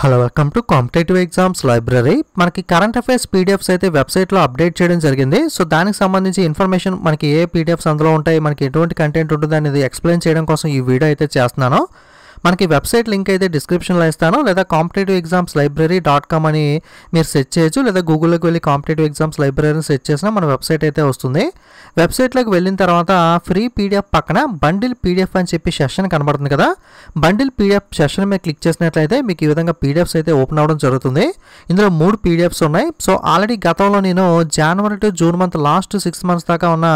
hello welcome to competitive exams library మనకి current affairs PDFs అయితే వెబ్సైట్లో అప్డేట్ చేయడం జరిగింది సో దానికి సంబంధించి ఇన్ఫర్మేషన్ మనకి ఏ పీడిఎఫ్స్ అందులో ఉంటాయి మనకి ఎటువంటి కంటెంట్ ఉంటుంది అనేది ఎక్స్ప్లెయిన్ చేయడం కోసం ఈ వీడియో అయితే చేస్తున్నాను మనకి వెబ్సైట్ లింక్ అయితే డిస్క్రిప్షన్లో ఇస్తాను లేదా competitive exams library dot com అని మీరు సెర్చ్ చేయొచ్చు లేదా గూగుల్లోకి వెళ్ళి కాంపిటేటివ్ ఎగ్జామ్స్ లైబ్రరీని సెర్చ్ చేసినా మన వెబ్సైట్ అయితే వస్తుంది వెబ్సైట్లోకి వెళ్ళిన తర్వాత ఫ్రీ పీడిఎఫ్ పక్కన బండిల్ పీడిఎఫ్ అని చెప్పి సెషన్ కనబడుతుంది కదా బండిల్ పీడిఎఫ్ సెషన్ మీద క్లిక్ చేసినట్లయితే మీకు ఈ విధంగా పీడిఎఫ్స్ అయితే ఓపెన్ అవ్వడం జరుగుతుంది ఇందులో మూడు పీడిఎఫ్స్ ఉన్నాయి సో ఆల్రెడీ గతంలో నేను January to June month last six months దాకా ఉన్న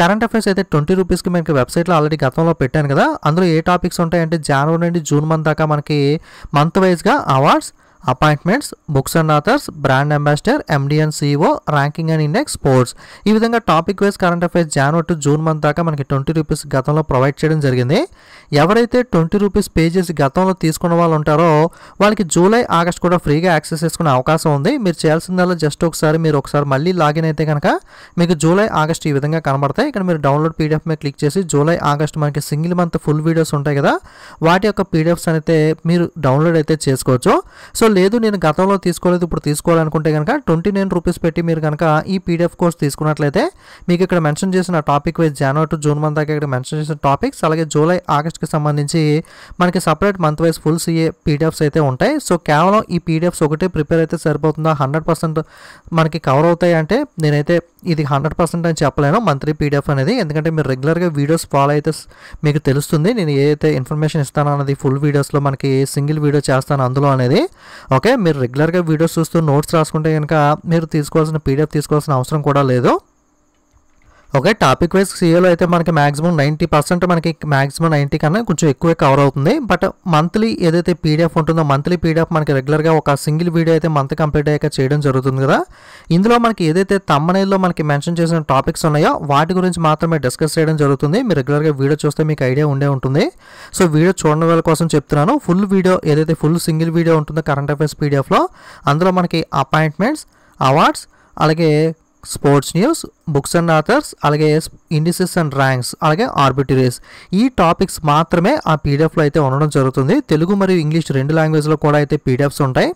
కరెంట్ అఫైర్స్ అయితే ట్వంటీ రూపీస్కి మీకు వెబ్సైట్లో ఆల్రెడీ గతంలో పెట్టాను కదా అందులో ఏ టాపిక్స్ ఉంటాయంటే జనవరి జనవరి నుండి జూన్ మంత్ దాకా మనకి మంత్ వైజ్గా awards appointments books and authors brand ambassador MD and CEO ranking and index sports ఈ విధంగా topic wise current affairs January to June month దాకా మనకి ట్వంటీ రూపీస్ గతంలో ప్రొవైడ్ చేయడం జరిగింది ఎవరైతే ట్వంటీ రూపీస్ పే చేసి గతంలో తీసుకున్న వాళ్ళు ఉంటారో వాళ్ళకి జూలై ఆగస్ట్ కూడా ఫ్రీగా యాక్సెస్ చేసుకునే అవకాశం ఉంది మీరు చేయాల్సిందల్లా జస్ట్ ఒకసారి మీరు ఒకసారి మళ్ళీ లాగిన్ అయితే కనుక మీకు జూలై ఆగస్ట్ ఈ విధంగా కనబడతాయి ఇక్కడ మీరు డౌన్లోడ్ పీడిఎఫ్ మీద క్లిక్ చేసి జూలై ఆగస్ట్ మనకి సింగిల్ మంత్ ఫుల్ వీడియోస్ ఉంటాయి కదా వాటి యొక్క పీడిఎఫ్స్ అయితే మీరు డౌన్లోడ్ అయితే చేసుకోవచ్చు సో లేదు నేను గతంలో తీసుకోలేదు ఇప్పుడు తీసుకోవాలనుకుంటే కనుక ట్వంటీ నైన్ రూపీస్ పెట్టి మీరు కనుక ఈ పీడిఎఫ్ కోర్స్ తీసుకున్నట్లయితే మీకు ఇక్కడ మెన్షన్ చేసిన topic wise January to June month దాకా ఇక్కడ మెన్షన్ చేసిన టాపిక్స్ అలాగే జూలై ఆగస్ట్కి సంబంధించి మనకి separate month wise full CA PDFs అయితే ఉంటాయి సో కేవలం ఈ పీడిఎఫ్స్ ఒకటే ప్రిపేర్ అయితే సరిపోతుందా హండ్రెడ్ పర్సెంట్ మనకి కవర్ అవుతాయి అంటే నేనైతే ఇది హండ్రెడ్ పర్సెంట్ అని చెప్పలేను మంత్లీ పీడిఎఫ్ అనేది ఎందుకంటే మీరు రెగ్యులర్గా వీడియోస్ ఫాలో అయితే మీకు తెలుస్తుంది నేను ఏదైతే ఇన్ఫర్మేషన్ ఇస్తానో అనేది ఫుల్ వీడియోస్లో మనకి ఏ సింగిల్ వీడియో చేస్తాను అందులో అనేది ఓకే మీరు రెగ్యులర్గా వీడియోస్ చూస్తూ నోట్స్ రాసుకుంటే కనుక మీరు తీసుకోవాల్సిన పీడిఎఫ్ తీసుకోవాల్సిన అవసరం కూడా లేదు ఓకే టాపిక్ వైజ్ సీఏలో అయితే మనకి మాక్సిమం నైంటీ పర్సెంట్ మనకి మాక్సిమం నైంటీ కన్నా కొంచెం ఎక్కువే కవర్ అవుతుంది బట్ మంత్లీ ఏదైతే పీడిఎఫ్ ఉంటుందో మంత్లీ పీడిఎఫ్ మనకి రెగ్యులర్గా ఒక సింగిల్ వీడియో అయితే మంత్ కంప్లీట్ అయ్యాక చేయడం జరుగుతుంది కదా ఇందులో మనకి ఏదైతే తమ్మనేలో మనకి మెన్షన్ చేసిన టాపిక్స్ ఉన్నాయో వాటి గురించి మాత్రమే డిస్కస్ చేయడం జరుగుతుంది మీరు రెగ్యులర్గా వీడియో చూస్తే మీకు ఐడియా ఉండే ఉంటుంది సో వీడియో చూడడం వాళ్ళ కోసం చెప్తున్నాను ఫుల్ వీడియో ఏదైతే ఫుల్ సింగిల్ వీడియో ఉంటుందో కరెంట్ అఫైర్స్ పీడిఎఫ్లో అందులో మనకి అపాయింట్మెంట్స్ అవార్డ్స్ అలాగే sports news books and authors అలాగే ఇండిసెస్ అండ్ ర్యాంక్స్ అలాగే ఆర్బిటరీస్ ఈ టాపిక్స్ మాత్రమే ఆ పీడిఎఫ్లో అయితే ఉండడం జరుగుతుంది తెలుగు మరియు ఇంగ్లీష్ రెండు లాంగ్వేజ్లో కూడా అయితే పీడిఎఫ్స్ ఉంటాయి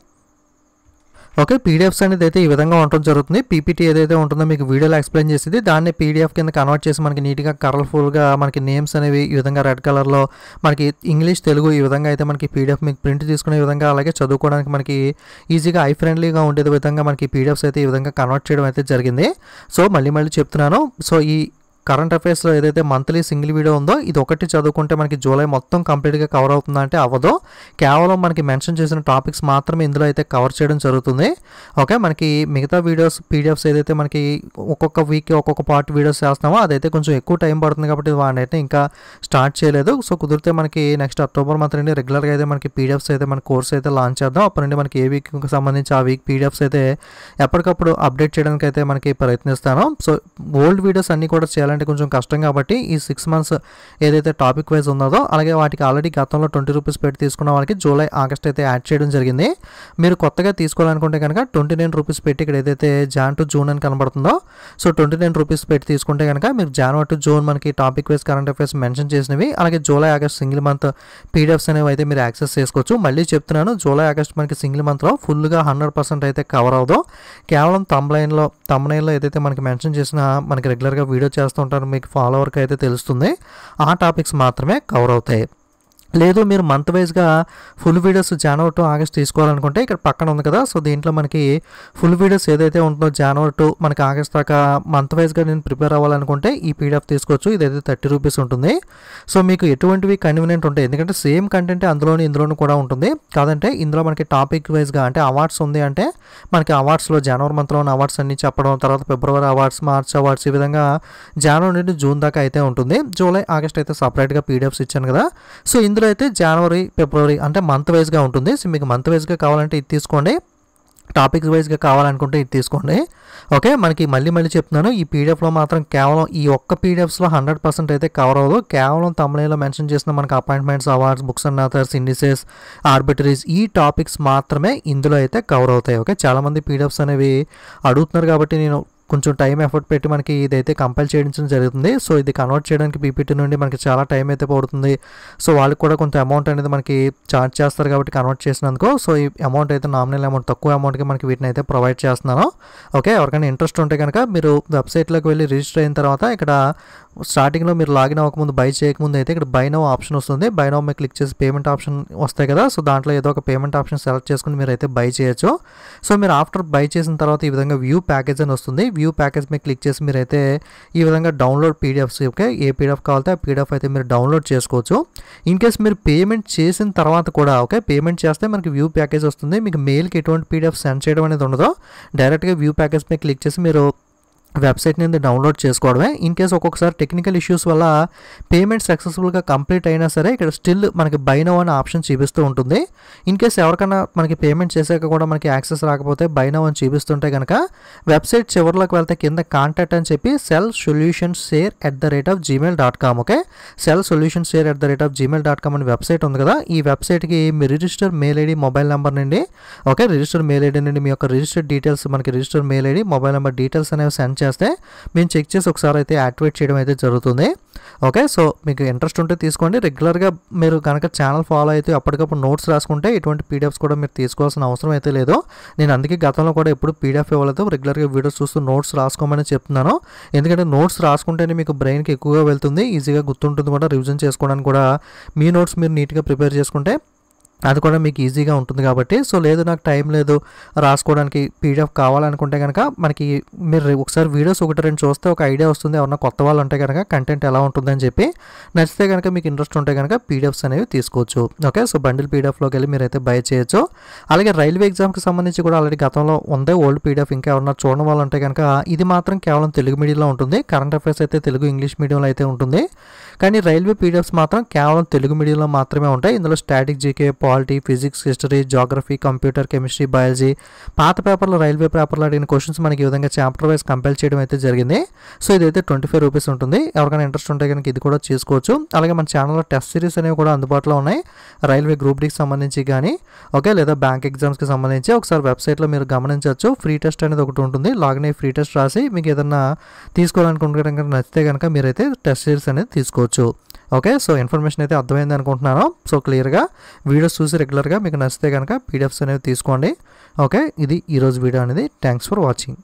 ఓకే పీడిఎఫ్స్ అనేది అయితే ఈ విధంగా ఉండడం జరుగుతుంది పీపీటీ ఏదైతే ఉంటుందో మీకు వీడియోలో ఎక్స్ప్లెయిన్ చేసింది దాన్ని పీడిఎఫ్ కింద కన్వర్ట్ చేసి మనకి నీట్గా కలర్ఫుల్గా మనకి నేమ్స్ అనేవి ఈ విధంగా రెడ్ కలర్లో మనకి ఇంగ్లీష్ తెలుగు ఈ విధంగా అయితే మనకి పీడిఎఫ్ మీకు ప్రింట్ తీసుకునే విధంగా అలాగే చదువుకోవడానికి మనకి ఈజీగా ఐ ఫ్రెండ్లీగా ఉండే విధంగా మనకి పీడిఎఫ్స్ అయితే ఈ విధంగా కన్వర్ట్ చేయడం అయితే జరిగింది సో మళ్ళీ మళ్ళీ చెప్తున్నాను సో ఈ కరెంట్ అఫైర్స్లో ఏదైతే మంత్లీ సింగిల్ వీడియో ఉందో ఇది ఒకటి చదువుకుంటే మనకి జూలై మొత్తం కంప్లీట్గా కవర్ అవుతుందంటే అవ్వదు కేవలం మనకి మెన్షన్ చేసిన టాపిక్స్ మాత్రమే ఇందులో అయితే కవర్ చేయడం జరుగుతుంది ఓకే మనకి మిగతా వీడియోస్ పీడిఎఫ్స్ ఏదైతే మనకి ఒక్కొక్క వీక్ ఒక్కొక్క పార్ట్ వీడియోస్ చేస్తున్నామో అదైతే కొంచెం ఎక్కువ టైం పడుతుంది కాబట్టి వాడిని అయితే ఇంకా స్టార్ట్ చేయలేదు సో కుదిరితే మనకి నెక్స్ట్ అక్టోబర్ మంత్ నుండి రెగ్యులర్గా అయితే మనకి పీడిఎఫ్స్ అయితే మన కోర్స్ అయితే లాంచ్ చేద్దాం అప్పటి నుండి మనకి ఏ వీక్కి సంబంధించి ఆ వీక్ పీడిఎఫ్స్ అయితే ఎప్పటికప్పుడు అప్డేట్ చేయడానికి అయితే మనకి ప్రయత్నిస్తాను సో ఓల్డ్ వీడియోస్ అన్నీ కూడా చేయాలి చేయాలంటే కొంచెం కష్టం కాబట్టి ఈ సిక్స్ మంత్స్ ఏదైతే టాపిక్ వైజ్ ఉన్నదో అలాగే వాటికి ఆల్రెడీ గతంలో ట్వంటీ రూపీస్ పెట్టి తీసుకున్న వాళ్ళకి జూలై ఆగస్ట్ అయితే యాడ్ చేయడం జరిగింది మీరు కొత్తగా తీసుకోవాలనుకుంటే కనుక ట్వంటీ నైన్ రూపీస్ పెట్టి ఇక్కడ ఏదైతే జాన్ టు జూన్ అని కనబడుతుందో సో ట్వంటీ నైన్ రూపీస్ పెట్టి తీసుకుంటే కనుక మీరు జనవరి టు జూన్ మనకి topic wise current affairs mention చేసినవి అలాగే July August single month PDFs అనేవి అయితే మీరు యాక్సెస్ చేసుకోవచ్చు మళ్ళీ చెప్తున్నాను జూలై ఆగస్ట్ మనకి సింగిల్ మంత్లో ఫుల్గా హండ్రెడ్ పర్సెంట్ అయితే కవర్ అవ్వదు కేవలం తమ్ తమ్ లైన్లో ఏదైతే మనకి మెన్షన్ చేసిన మనకి రెగ్యులర్గా వీడియో చేస్తూ ఉంటారో మీకు ఫాలోవర్కి అయితే తెలుస్తుంది ఆ టాపిక్స్ మాత్రమే కవర్ అవుతాయి లేదు మీరు మంత్ వైజ్గా full videos January to August తీసుకోవాలనుకుంటే ఇక్కడ పక్కన ఉంది కదా సో దీంట్లో మనకి ఫుల్ వీడియోస్ ఏదైతే ఉంటుందో జనవరి టు మనకి ఆగస్ట్ దాకా మంత్ వైజ్గా నేను ప్రిపేర్ అవ్వాలనుకుంటే ఈ పీడిఎఫ్ తీసుకోవచ్చు ఇదైతే థర్టీ రూపీస్ ఉంటుంది సో మీకు ఎటువంటివి కన్వీనియంట్ ఉంటాయి ఎందుకంటే సేమ్ కంటెంట్ అందులోనూ ఇందులోనూ కూడా ఉంటుంది కాదంటే ఇందులో మనకి టాపిక్ వైజ్గా అంటే అవార్డ్స్ ఉంది అంటే మనకి అవార్డ్స్లో జనవరి మంత్లో ఉన్న అవార్డ్స్ అన్ని చెప్పడం తర్వాత ఫిబ్రవరి అవార్డ్స్ మార్చ్ అవార్డ్స్ ఈ విధంగా జనవరి నుండి జూన్ దాకా అయితే ఉంటుంది జూలై ఆగస్ట్ అయితే సపరేట్గా పీడిఎఫ్స్ ఇచ్చాను కదా సో ఇందులో ఇందులో అయితే జనవరి ఫిబ్రవరి అంటే మంత్ వైజ్గా ఉంటుంది సో మీకు మంత్ వైజ్గా కావాలంటే ఇది తీసుకోండి టాపిక్స్ వైజ్గా కావాలనుకుంటే ఇది తీసుకోండి ఓకే మనకి మళ్ళీ మళ్ళీ చెప్తున్నాను ఈ పీడిఎఫ్లో మాత్రం కేవలం ఈ ఒక్క పీడిఎఫ్స్లో హండ్రెడ్ పర్సెంట్ అయితే కవర్ అవ్వదు కేవలం తమిళలో మెన్షన్ చేసిన మనకి appointments awards books and authors indices obituaries ఈ టాపిక్స్ మాత్రమే ఇందులో అయితే కవర్ అవుతాయి ఓకే చాలామంది పీడిఎఫ్స్ అనేవి అడుగుతున్నారు కాబట్టి నేను కొంచెం టైం ఎఫర్ట్ పెట్టి మనకి ఇదైతే కంపైల్ చేయించడం జరుగుతుంది సో ఇది కన్వర్ట్ చేయడానికి పీపీటీ నుండి మనకి చాలా టైం అయితే పడుతుంది సో వాళ్ళకి కూడా కొంత అమౌంట్ అనేది మనకి ఛార్జ్ చేస్తారు కాబట్టి కన్వర్ట్ చేసినందుకు సో ఈ అమౌంట్ అయితే నామినల్ అమౌంట్ తక్కువ అమౌంట్కి మనకి వీటిని అయితే ప్రొవైడ్ చేస్తున్నాను ఓకే ఎవరికైనా ఇంట్రెస్ట్ ఉంటే కనుక మీరు వెబ్సైట్లోకి వెళ్ళి రిజిస్టర్ అయిన తర్వాత ఇక్కడ స్టార్టింగ్లో మీరు లాగిన్ అవ్వకముందు బై చేయకముందు అయితే ఇక్కడ బైనో ఆప్షన్ వస్తుంది బైనో నో క్లిక్ చేసి పేమెంట్ ఆప్షన్ వస్తాయి కదా సో దాంట్లో ఏదో ఒక పేమెంట్ ఆప్షన్ సెలెక్ట్ చేసుకుని మీరు అయితే బై చేయొచ్చు సో మీరు ఆఫ్టర్ బై చేసిన తర్వాత ఈ విధంగా వ్యూ ప్యాకేజ్ అని వస్తుంది వ్యూ ప్యాకేజ్ మీద క్లిక్ చేసి మీరు అయితే ఈ విధంగా డౌన్లోడ్ పీడిఎఫ్స్ ఓకే ఏ పీడిఎఫ్ కావాలితే ఆ పీడిఎఫ్ అయితే మీరు డౌన్లోడ్ చేసుకోవచ్చు ఇన్ కేస్ మీరు పేమెంట్ చేసిన తర్వాత కూడా ఓకే పేమెంట్ చేస్తే మనకి వ్యూ ప్యాకేజ్ వస్తుంది మీకు మెయిల్కి ఎటువంటి పీడిఎఫ్ సెండ్ చేయడం అనేది ఉండదు డైరెక్ట్గా వ్యూ ప్యాకేజ్ మీద క్లిక్ చేసి మీరు వెబ్సైట్ నుండి డౌన్లోడ్ చేసుకోవడమే ఇన్ కేస్ ఒక్కొక్కసారి టెక్నికల్ ఇష్యూస్ వల్ల పేమెంట్ సక్సెస్ఫుల్గా కంప్లీట్ అయినా సరే ఇక్కడ స్టిల్ మనకి బైనో అనే ఆప్షన్ చూపిస్తూ ఉంటుంది ఇన్ కేస్ ఎవరికైనా మనకి పేమెంట్ చేశాక కూడా మనకి యాక్సెస్ రాకపోతే బైనో అని చూపిస్తుంటే కనుక వెబ్సైట్ చివరిలోకి వెళ్తే కింద కాంటాక్ట్ అని చెప్పి cell solution share at the rate of Gmail dot com okay cell solution share at the rate of Gmail dot com అనే వెబ్సైట్ ఉంది కదా ఈ వెబ్సైట్కి మీ register mail ID mobile number నుండి ఓకే రిజిస్టర్ మెయిల్ ఐడి నుండి మీ యొక్క రిజిస్టర్ డీటెయిల్స్ మనకి register mail ID mobile number details అనేవి సెండ్ చేస్తే మేము చెక్ చేసి ఒకసారి అయితే యాక్టివేట్ చేయడం అయితే జరుగుతుంది ఓకే సో మీకు ఇంట్రెస్ట్ ఉంటే తీసుకోండి రెగ్యులర్గా మీరు కనుక ఛానల్ ఫాలో అయితే అప్పటికప్పుడు నోట్స్ రాసుకుంటే ఎటువంటి పీడిఎఫ్స్ కూడా మీరు తీసుకోవాల్సిన అవసరం అయితే లేదు నేను అందుకే గతంలో కూడా ఎప్పుడు పీడిఎఫ్ ఇవ్వలేదు రెగ్యులర్గా వీడియోస్ చూస్తూ నోట్స్ రాసుకోమని చెప్తున్నాను ఎందుకంటే నోట్స్ రాసుకుంటేనే మీకు బ్రెయిన్కి ఎక్కువగా వెళ్తుంది ఈజీగా గుర్తుంటుంది కూడా రివిజన్ చేసుకోవడానికి కూడా మీ నోట్స్ మీరు నీట్గా ప్రిపేర్ చేసుకుంటే అది కూడా మీకు ఈజీగా ఉంటుంది కాబట్టి సో లేదు నాకు టైం లేదు రాసుకోవడానికి పీడిఎఫ్ కావాలనుకుంటే కనుక మనకి మీరు ఒకసారి వీడియోస్ ఒకటి రెండు చూస్తే ఒక ఐడియా వస్తుంది ఏమన్నా కొత్త వాళ్ళు ఉంటే కనుక కంటెంట్ ఎలా ఉంటుందని చెప్పి నచ్చితే కనుక మీకు ఇంట్రెస్ట్ ఉంటే కనుక పీడిఎఫ్స్ అనేవి తీసుకోవచ్చు ఓకే సో బండిల్ పీడిఎఫ్లోకి వెళ్ళి మీరు అయితే బై చేయొచ్చు అలాగే రైల్వే ఎగ్జామ్కి సంబంధించి కూడా ఆల్రెడీ గతంలో ఉందే ఓల్డ్ పీడిఎఫ్ ఇంకా ఏమన్నా చూడడం వాళ్ళు ఉంటే కనుక ఇది మాత్రం కేవలం తెలుగు మీడియంలో ఉంటుంది కరెంట్ అఫేర్స్ అయితే తెలుగు ఇంగ్లీష్ మీడియంలో అయితే ఉంటుంది కానీ రైల్వే పీడిఎఫ్స్ మాత్రం కేవలం తెలుగు మీడియంలో మాత్రమే ఉంటాయి ఇందులో static GK polity physics history geography computer chemistry biology పాత పేపర్లో రైల్వే పేపర్లో అడిగిన క్వశ్చన్స్ మనకి ఈ విధంగా చాప్టర్ వైజ్ కంపేర్ చేయడం అయితే జరిగింది సో ఇదైతే ట్వంటీ ఫైవ్ రూపీస్ ఉంటుంది ఎవరికైనా ఇంట్రెస్ట్ ఉంటే కనుక ఇది కూడా చేసుకోవచ్చు అలాగే మన ఛానల్లో టెస్ట్ సిరీస్ అనేవి కూడా అందుబాటులో ఉన్నాయి రైల్వే గ్రూప్ డికి సంబంధించి కానీ ఓకే లేదా బ్యాంక్ ఎగ్జామ్స్కి సంబంధించి ఒకసారి వెబ్సైట్లో మీరు గమనించవచ్చు ఫ్రీ టెస్ట్ అనేది ఒకటి ఉంటుంది లాగిన్ అయ్యి ఫ్రీ టెస్ట్ రాసి మీకు ఏదన్నా తీసుకోవాలనుకుంటే కనుక నచ్చితే కనుక మీరైతే టెస్ట్ సిరీస్ అనేది తీసుకోవచ్చు ఓకే సో ఇన్ఫర్మేషన్ అయితే అర్థమైంది అనుకుంటున్నాను సో క్లియర్గా వీడియోస్ చూసి రెగ్యులర్గా మీకు నచ్చితే కనుక పీడిఎఫ్స్ అనేవి తీసుకోండి ఓకే ఇది ఈరోజు వీడియో అనేది థ్యాంక్స్ ఫర్ వాచింగ్